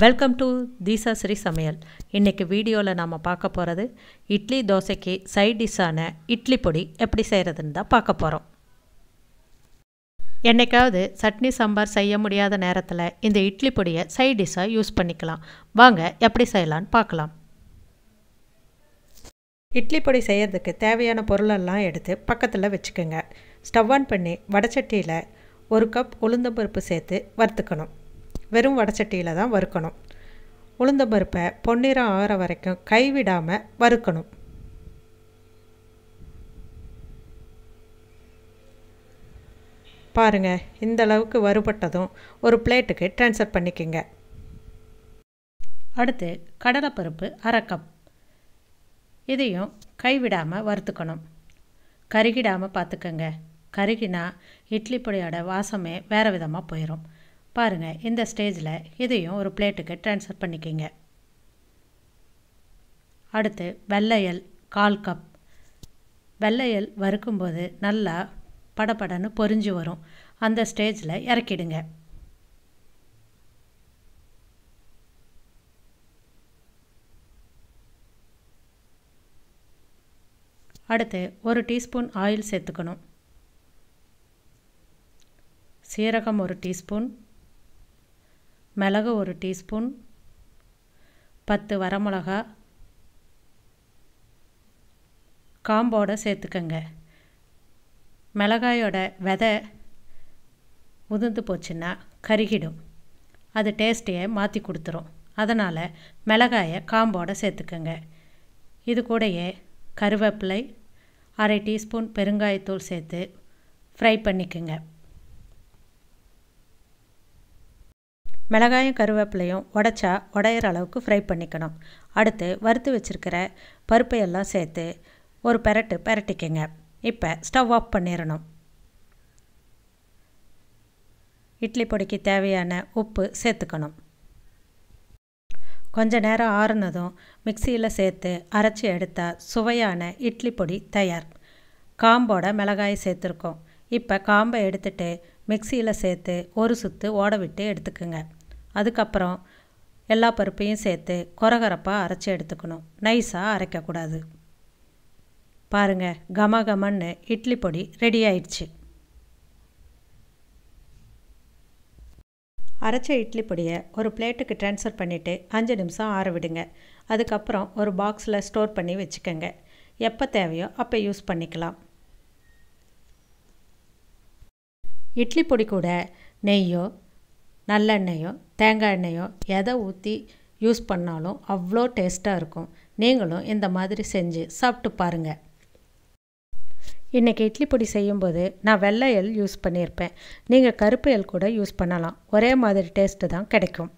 welcome to தீசா Sri சமையல் இன்றைக்கி வீடியோவில் நாம் பார்க்க போகிறது இட்லி தோசைக்கு சைட் டிஷ்ஷான இட்லி பொடி எப்படி செய்கிறதுன்னு தான் பார்க்க போகிறோம் என்றைக்காவது சட்னி சாம்பார் செய்ய முடியாத நேரத்தில் இந்த இட்லி பொடியை சைட் டிஷ்ஷாக யூஸ் பண்ணிக்கலாம் வாங்க எப்படி செய்யலான்னு பார்க்கலாம் இட்லி பொடி செய்கிறதுக்கு தேவையான பொருளெல்லாம் எடுத்து பக்கத்தில் வச்சுக்கோங்க ஸ்டவ் ஆன் பண்ணி வடச்சட்டியில் ஒரு கப் உளுந்தம்பருப்பு சேர்த்து வறுத்துக்கணும் வெறும் வடச்சட்டியில் தான் வறுக்கணும் உளுந்த பருப்பை பொன்னிறம் ஆகிற வரைக்கும் கைவிடாமல் வறுக்கணும் பாருங்கள் இந்த அளவுக்கு வறுபட்டதும் ஒரு பிளேட்டுக்கு ட்ரான்ஸ்ஃபர் பண்ணிக்கோங்க அடுத்து கடலைப்பருப்பு அரை கப் இதையும் கைவிடாமல் வறுத்துக்கணும் கருகிடாமல் பார்த்துக்கோங்க கருகினா இட்லி பொடியோட வாசமே வேறு விதமாக போயிடும் பாருங்கள் இந்த ஸ்டேஜில் இதையும் ஒரு பிளேட்டுக்கு ட்ரான்ஸ்ஃபர் பண்ணிக்கிங்க அடுத்து வெள்ளையல் கால் கப் வெள்ளையல் வறுக்கும்போது நல்லா படப்படன்னு பொறிஞ்சு வரும் அந்த ஸ்டேஜில் இறக்கிடுங்க அடுத்து ஒரு டீஸ்பூன் ஆயில் சேர்த்துக்கணும் சீரகம் ஒரு டீஸ்பூன் மிளகு ஒரு டீஸ்பூன் பத்து வரமிளகா காம்போடு சேர்த்துக்கங்க மிளகாயோட விதை உதிர்ந்து போச்சுன்னா கருகிடும் அது டேஸ்ட்டையை மாற்றி கொடுத்துரும் அதனால் மிளகாயை காம்போடு சேர்த்துக்கங்க இது கூடயே கருவேப்பிலை அரை டீஸ்பூன் பெருங்காயத்தூள் சேர்த்து ஃப்ரை பண்ணிக்கோங்க மிளகாயும் கருவேப்பிலையும் உடச்சா உடையிற அளவுக்கு ஃப்ரை பண்ணிக்கணும் அடுத்து வறுத்து வச்சுருக்கிற பருப்பையெல்லாம் சேர்த்து ஒரு பெரட்டு பெரட்டிக்கங்க இப்போ ஸ்டவ் ஆஃப் பண்ணிடணும் இட்லி பொடிக்கு தேவையான உப்பு சேர்த்துக்கணும் கொஞ்ச நேரம் ஆறுனதும் மிக்சியில் சேர்த்து அரைச்சி எடுத்தால் சுவையான இட்லி பொடி தயார் காம்போட மிளகாய் சேர்த்துருக்கோம் இப்போ காம்பை எடுத்துகிட்டு மிக்சியில் சேர்த்து ஒரு சுற்று ஓட விட்டு எடுத்துக்கோங்க அதுக்கப்புறம் எல்லா பருப்பையும் சேர்த்து கொரகரப்பாக அரைச்சி எடுத்துக்கணும் நைஸாக அரைக்கக்கூடாது பாருங்கள் கம கமன்னு இட்லி பொடி ரெடி ஆயிடுச்சு அரைச்ச இட்லி பொடியை ஒரு பிளேட்டுக்கு ட்ரான்ஸ்ஃபர் பண்ணிவிட்டு அஞ்சு நிமிஷம் ஆற விடுங்க அதுக்கப்புறம் ஒரு பாக்ஸில் ஸ்டோர் பண்ணி வச்சுக்கோங்க எப்போ தேவையோ அப்போ யூஸ் பண்ணிக்கலாம் இட்லி பொடி கூட நெய்யோ நல்லெண்ணெயோ தேங்காய் எண்ணெயோ எதை ஊற்றி யூஸ் பண்ணாலும் அவ்வளோ டேஸ்ட்டாக இருக்கும் நீங்களும் இந்த மாதிரி செஞ்சு சாப்பிட்டு பாருங்கள் இன்றைக்கி இட்லி பொடி செய்யும்போது நான் வெள்ளை எல் யூஸ் பண்ணியிருப்பேன் நீங்கள் கருப்பு எல் கூட யூஸ் பண்ணலாம் ஒரே மாதிரி டேஸ்ட்டு தான் கிடைக்கும்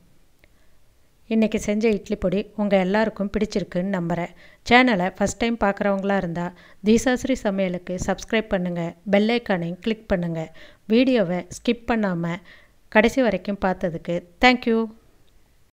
இன்றைக்கி செஞ்ச இட்லி பொடி உங்கள் எல்லாருக்கும் பிடிச்சிருக்குன்னு நம்புகிறேன் சேனலை ஃபஸ்ட் டைம் பார்க்குறவங்களா இருந்தால் தீசாஸ்ரீ சமையலுக்கு சப்ஸ்கிரைப் பண்ணுங்கள் பெல்லைக்கானையும் கிளிக் பண்ணுங்கள் வீடியோவை ஸ்கிப் பண்ணாமல் கடைசி வரைக்கும் பார்த்ததுக்கு தேங்க்யூ